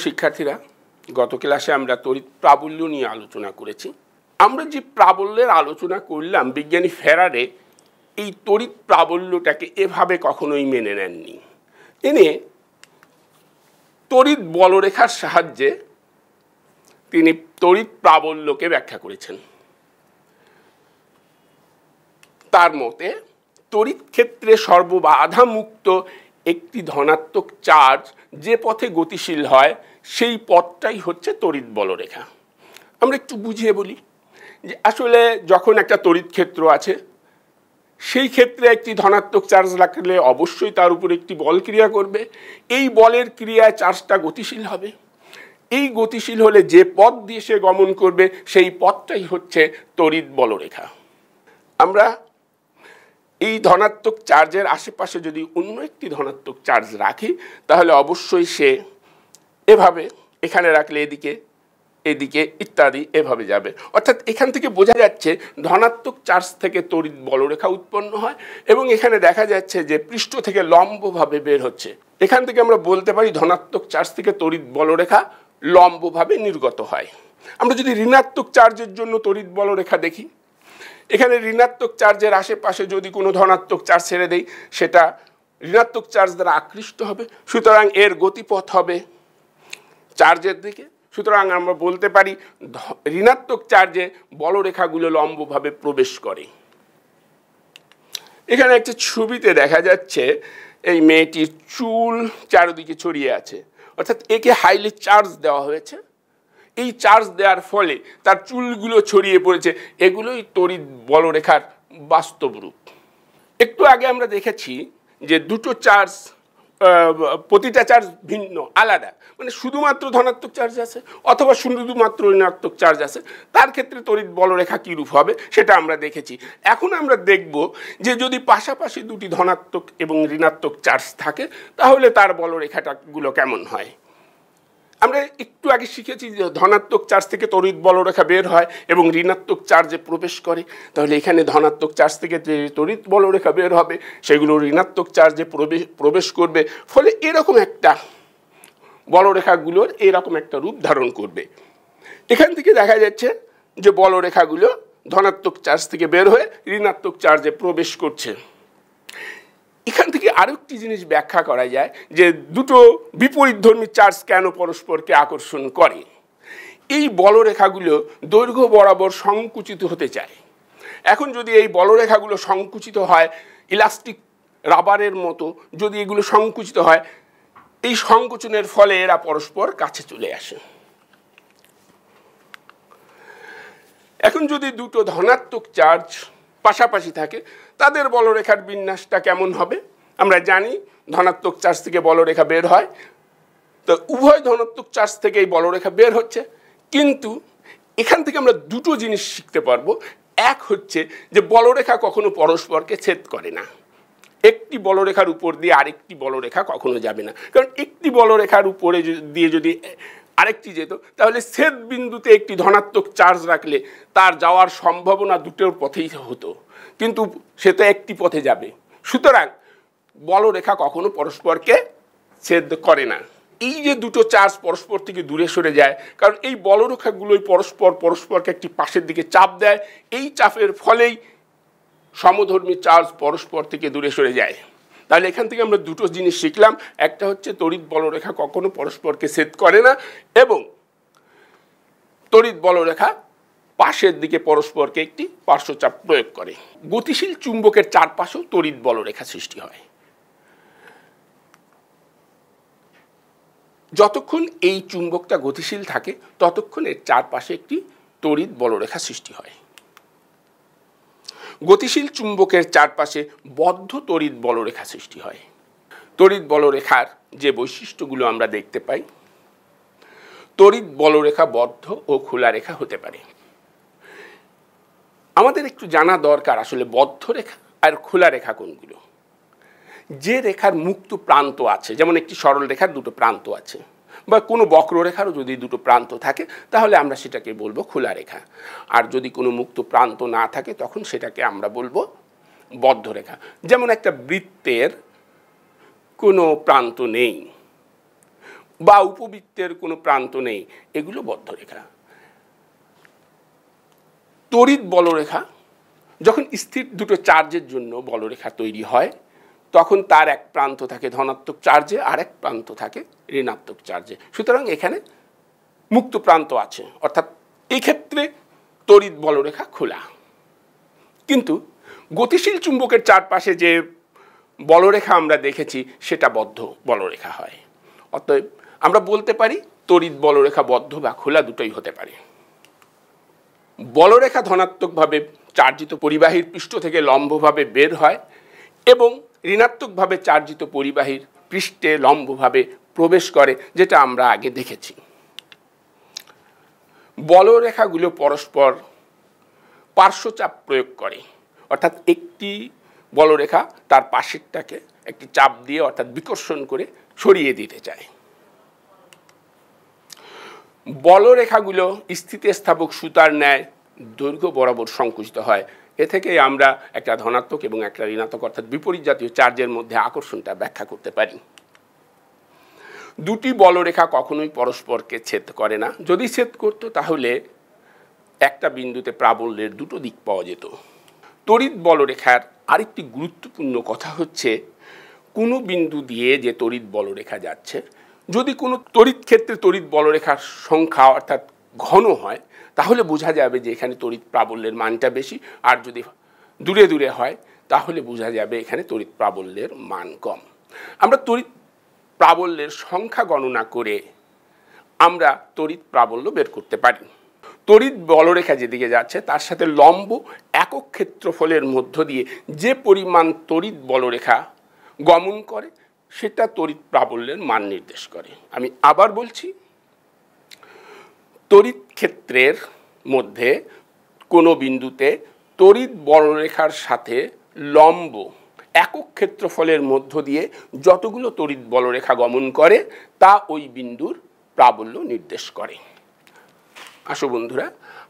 প্রিয় শিক্ষার্থীরা গত ক্লাসে আমরা তড়িৎ প্রাবল্য নিয়ে আলোচনা করেছি আমরা যে প্রাবল্যের আলোচনা করলাম বিজ্ঞানী ফেরারে এই তড়িৎ প্রাবল্যটাকে এভাবে কখনোই মেনে নেননি তিনি তড়িৎ বলরেখার সাহায্যে তিনি তড়িৎ প্রাবল্যকে ব্যাখ্যা করেছেন তার মতে তড়িৎ ক্ষেত্রে সর্ববাধামুক্ত একটি ধনাত্মক চার্জ যে পথে গতিশীল হয় সেই পথটাই হচ্ছে তড়িৎ বলরেখা আমরা একটু বুঝিয়ে বলি যে আসলে যখন একটা তড়িৎ ক্ষেত্র আছে সেই ক্ষেত্রে একটি ধনাত্মক চার্জ রাখলে অবশ্যই তার উপর একটি বল ক্রিয়া করবে এই বলের ক্রিয়ায় চার্জটা গতিশীল হবে এই গতিশীল হলে যে পথ দিয়ে সে গমন করবে সেই পথটাই হচ্ছে তড়িৎ বলরেখা আমরা এই ধনাত্মক চার্জের আশেপাশে যদি অন্য একটি ধনাত্মক চার্জ রাখি তাহলে অবশ্যই সে এভাবে এখানে রাখলে এদিকে এদিকে ইত্যাদি এভাবে যাবে অর্থাৎ এখান থেকে বোঝা যাচ্ছে ধনাত্মক চার্জ থেকে তড়িৎ বলরেখা উৎপন্ন হয় এবং এখানে দেখা যাচ্ছে যে পৃষ্ঠ থেকে লম্বভাবে বের হচ্ছে এখান থেকে আমরা বলতে পারি ধনাত্মক চার্জ থেকে তড়িৎ বলরেখা লম্বভাবে নির্গত হয় আমরা যদি ঋণাত্মক চার্জের জন্য তড়িৎ বলরেখা দেখি এখানে ঋণাত্মক চার্জের আশেপাশে যদি কোনো ধনাত্মক চার্জ ছেড়ে দেই সেটা ঋণাত্মক চার্জ দ্বারা আকৃষ্ট হবে সুতরাং এর গতিপথ হবে চার্জের দিকে সুতরাং আমরা বলতে পারি ঋণাত্মক চার্জে বলরেখাগুলো লম্বভাবে প্রবেশ করে এখানে একটা ছবিতে দেখা যাচ্ছে এই মেয়েটির চুল চারিদিকে ছড়িয়ে আছে অর্থাৎ একে হাইলি চার্জ দেওয়া হয়েছে এই চার্জ দেওয়ার ফলে তার চুলগুলো ছড়িয়ে পড়েছে এগুলোই তড়িৎ বলরেখার বাস্তব রূপ একটু আগে আমরা দেখেছি যে দুটো চার্জ প্রতিটা চার্জ ভিন্ন আলাদা মানে শুধুমাত্র ধনাত্মক চার্জ আছে অথবা শুধুমাত্র ঋণাত্মক চার্জ আছে তার ক্ষেত্রে তড়িৎ বলরেখা রূপ হবে সেটা আমরা দেখেছি এখন আমরা দেখব যে যদি পাশাপাশি দুটি ধনাত্মক এবং ঋণাত্মক চার্জ থাকে তাহলে তার বলরেখাটাগুলো কেমন হয় আমরা একটু আগে শিখেছি যে ধনাত্মক চার্জ থেকে তড়িৎ বলরেখা বের হয় এবং ঋণাত্মক চার্জে প্রবেশ করে তাহলে এখানে ধনাত্মক চার্জ থেকে যে তড়িৎ বলরেখা বের হবে সেগুলো ঋণাত্মক চার্জে প্রবেশ প্রবেশ করবে ফলে এরকম একটা বলরেখাগুলোর এরকম একটা রূপ ধারণ করবে এখান থেকে দেখা যাচ্ছে যে বলরেখাগুলো ধনাত্মক চার্জ থেকে বের হয়ে ঋণাত্মক চার্জে প্রবেশ করছে এখান থেকে আরেকটি জিনিস ব্যাখ্যা করা যায় যে দুটো বিপরীত ধর্মী চার্জ কেন পরস্পরকে আকর্ষণ করে এই বলরেখাগুলো দৈর্ঘ্য বরাবর সংকুচিত হতে চায় এখন যদি এই বলরেখাগুলো সংকুচিত হয় ইলাস্টিক রাবারের মতো যদি এগুলো সংকুচিত হয় এই সংকোচনের ফলে এরা পরস্পর কাছে চলে আসে এখন যদি দুটো ধনাত্মক চার্জ পাশাপাশি থাকে তাদের বলরেখার বিন্যাসটা কেমন হবে আমরা জানি ধনাত্মক চার্জ থেকে বলরেখা বের হয় তো উভয় ধনাত্মক চার্জ থেকেই বলরেখা বের হচ্ছে কিন্তু এখান থেকে আমরা দুটো জিনিস শিখতে পারবো এক হচ্ছে যে বলরেখা কখনো পরস্পরকে ছেদ করে না একটি বলরেখার উপর দিয়ে আরেকটি বলরেখা কখনো যাবে না কারণ একটি বলরেখার উপরে দিয়ে যদি আরেকটি যেত তাহলে সেদ বিন্দুতে একটি ধনাত্মক চার্জ রাখলে তার যাওয়ার সম্ভাবনা দুটোর পথেই হতো কিন্তু সে তো একটি পথে যাবে সুতরাং বলরেখা কখনো পরস্পরকে ছেদ করে না এই যে দুটো চার্জ পরস্পর থেকে দূরে সরে যায় কারণ এই বলরেখাগুলোই পরস্পর পরস্পরকে একটি পাশের দিকে চাপ দেয় এই চাপের ফলেই সমধর্মী চার্জ পরস্পর থেকে দূরে সরে যায় তাহলে এখান থেকে আমরা দুটো জিনিস শিখলাম একটা হচ্ছে তড়িৎ বলরেখা কখনো পরস্পরকে সেদ করে না এবং তড়িৎ বলরেখা পাশের দিকে পরস্পরকে একটি পার্শ্বচাপ প্রয়োগ করে গতিশীল চুম্বকের চারপাশেও তড়িৎ বলরেখা সৃষ্টি হয় যতক্ষণ এই চুম্বকটা গতিশীল থাকে ততক্ষণ এর চারপাশে একটি তড়িৎ বলরেখা সৃষ্টি হয় গতিশীল চুম্বকের চারপাশে বদ্ধ তড়িৎ বলরেখা সৃষ্টি হয় তড়িৎ বলরেখার যে বৈশিষ্ট্যগুলো আমরা দেখতে পাই তড়িৎ বলরেখা বদ্ধ ও খোলা রেখা হতে পারে আমাদের একটু জানা দরকার আসলে বদ্ধ রেখা আর খোলা রেখা কোনগুলো যে রেখার মুক্ত প্রান্ত আছে যেমন একটি সরল রেখার দুটো প্রান্ত আছে বা কোনো বক্ররেখারও যদি দুটো প্রান্ত থাকে তাহলে আমরা সেটাকে বলবো খোলা রেখা আর যদি কোনো মুক্ত প্রান্ত না থাকে তখন সেটাকে আমরা বলবো বদ্ধ রেখা যেমন একটা বৃত্তের কোনো প্রান্ত নেই বা উপবৃত্তের কোনো প্রান্ত নেই এগুলো বদ্ধরেখা তড়িৎ বলরেখা যখন স্থির দুটো চার্জের জন্য বলরেখা তৈরি হয় তখন তার এক প্রান্ত থাকে ধনাত্মক চার্জে আর এক প্রান্ত থাকে ঋণাত্মক চার্জে সুতরাং এখানে মুক্ত প্রান্ত আছে অর্থাৎ এক্ষেত্রে তড়িৎ বলরেখা খোলা কিন্তু গতিশীল চুম্বকের চারপাশে যে বলরেখা আমরা দেখেছি সেটা বদ্ধ বলরেখা হয় অতএব আমরা বলতে পারি তড়িৎ বলরেখা বদ্ধ বা খোলা দুটোই হতে পারে বলরেখা ধনাত্মকভাবে চার্জিত পরিবাহীর পৃষ্ঠ থেকে লম্বভাবে বের হয় এবং ঋণাত্মকভাবে চার্জিত পরিবাহীর পৃষ্ঠে লম্বভাবে প্রবেশ করে যেটা আমরা আগে দেখেছি বলরেখাগুলো পরস্পর পার্শ্বচাপ প্রয়োগ করে অর্থাৎ একটি বলরেখা তার পাশেরটাকে একটি চাপ দিয়ে অর্থাৎ বিকর্ষণ করে সরিয়ে দিতে চায় বলরেখাগুলো স্থিতিস্থাপক সুতার ন্যায় দৈর্ঘ্য বরাবর সংকুচিত হয় এ থেকে আমরা একটা ধনাত্মক এবং একটা ঋণাত্মক অর্থাৎ বিপরীত জাতীয় চার্জের মধ্যে আকর্ষণটা ব্যাখ্যা করতে পারি দুটি বলরেখা কখনোই পরস্পরকে ছেদ করে না যদি ছেদ করত তাহলে একটা বিন্দুতে প্রাবল্যের দুটো দিক পাওয়া যেত তড়িৎ বলরেখার আরেকটি গুরুত্বপূর্ণ কথা হচ্ছে কোনো বিন্দু দিয়ে যে তড়িৎ বলরেখা যাচ্ছে যদি কোনো তড়িৎ ক্ষেত্রে তড়িৎ বলরেখার সংখ্যা অর্থাৎ ঘন হয় তাহলে বোঝা যাবে যে এখানে তড়িৎ প্রাবল্যের মানটা বেশি আর যদি দূরে দূরে হয় তাহলে বোঝা যাবে এখানে তড়িৎ প্রাবল্যের মান কম আমরা তড়িৎ প্রাবল্যের সংখ্যা গণনা করে আমরা তড়িৎ প্রাবল্য বের করতে পারি তড়িৎ বলরেখা যেদিকে যাচ্ছে তার সাথে লম্ব একক ক্ষেত্রফলের মধ্য দিয়ে যে পরিমাণ তড়িৎ বলরেখা গমন করে সেটা তড়িৎ প্রাবল্যের মান নির্দেশ করে আমি আবার বলছি তড়িৎ ক্ষেত্রের মধ্যে কোনো বিন্দুতে তড়িৎ বর্ণরেখার সাথে লম্ব একক ক্ষেত্রফলের মধ্য দিয়ে যতগুলো তড়িৎ বলরেখা গমন করে তা ওই বিন্দুর প্রাবল্য নির্দেশ করে আসো বন্ধুরা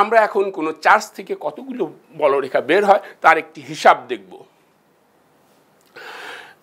আমরা এখন কোনো চার্জ থেকে কতগুলো বলরেখা বের হয় তার একটি হিসাব দেখব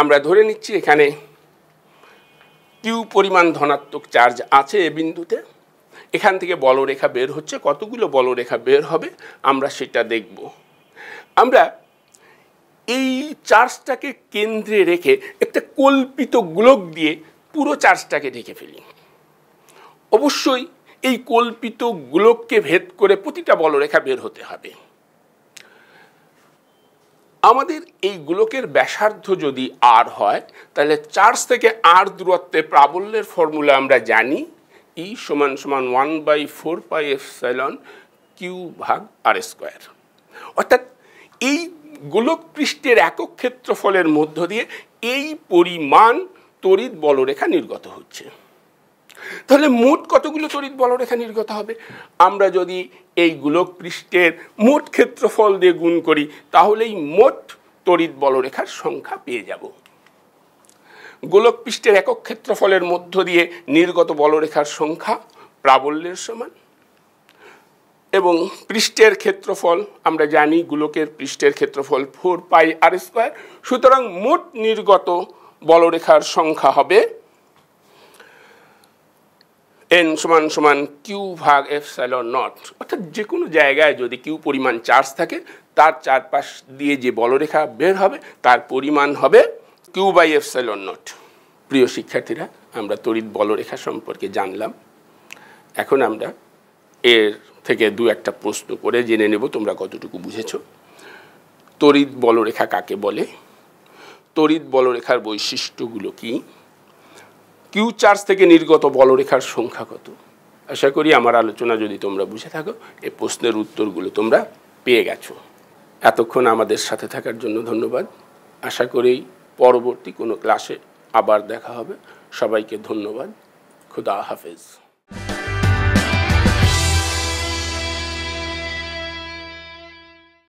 আমরা ধরে নিচ্ছি এখানে কিউ পরিমাণ ধনাত্মক চার্জ আছে এ বিন্দুতে এখান থেকে বলরেখা বের হচ্ছে কতগুলো বলরেখা বের হবে আমরা সেটা দেখব আমরা এই চার্জটাকে কেন্দ্রে রেখে একটা কল্পিত গ্লোক দিয়ে পুরো চার্জটাকে ঢেকে ফেলি অবশ্যই এই কল্পিত গ্লোককে ভেদ করে প্রতিটা বলরেখা বের হতে হবে আমাদের এই গ্লোকের ব্যাসার্ধ যদি আর হয় তাহলে চার্জ থেকে আর দূরত্বে প্রাবল্যের ফর্মুলা আমরা জানি ই e সমান সমান one by four pi epsilon Q ভাগ আর স্কোয়ার অর্থাৎ এই গোলক পৃষ্ঠের একক ক্ষেত্রফলের মধ্য দিয়ে এই পরিমাণ তড়িৎ বলরেখা নির্গত হচ্ছে তাহলে মোট কতগুলো তড়িৎ বলরেখা নির্গত হবে আমরা যদি এই গোলক পৃষ্ঠের মোট ক্ষেত্রফল দিয়ে গুণ করি তাহলেই মোট তড়িৎ বলরেখার সংখ্যা পেয়ে যাব গোলকপৃষ্ঠের একক ক্ষেত্রফলের মধ্য দিয়ে নির্গত বলরেখার সংখ্যা প্রাবল্যের সমান এবং পৃষ্ঠের ক্ষেত্রফল আমরা জানি গোলকের পৃষ্ঠের ক্ষেত্রফল ফোর পাই আর স্কোয়ার সুতরাং মোট নির্গত বলরেখার সংখ্যা হবে এন সমান সমান কিউ ভাগ এফ সাইল নট অর্থাৎ যে কোনো জায়গায় যদি কিউ পরিমাণ চার্জ থাকে তার চারপাশ দিয়ে যে বলরেখা বের হবে তার পরিমাণ হবে Q by epsilon naught প্রিয় শিক্ষার্থীরা আমরা তড়িৎ বলরেখা সম্পর্কে জানলাম এখন আমরা এর থেকে দু একটা প্রশ্ন করে জেনে নেব তোমরা কতটুকু বুঝেছ তড়িৎ বলরেখা কাকে বলে তড়িৎ বলরেখার বৈশিষ্ট্যগুলো কি কিউ চার্জ থেকে নির্গত বলরেখার সংখ্যা কত আশা করি আমার আলোচনা যদি তোমরা বুঝে থাকো এ প্রশ্নের উত্তরগুলো তোমরা পেয়ে গেছো এতক্ষণ আমাদের সাথে থাকার জন্য ধন্যবাদ আশা করি পরবর্তী কোনো ক্লাসে আবার দেখা হবে সবাইকে ধন্যবাদ খুদা হাফেজ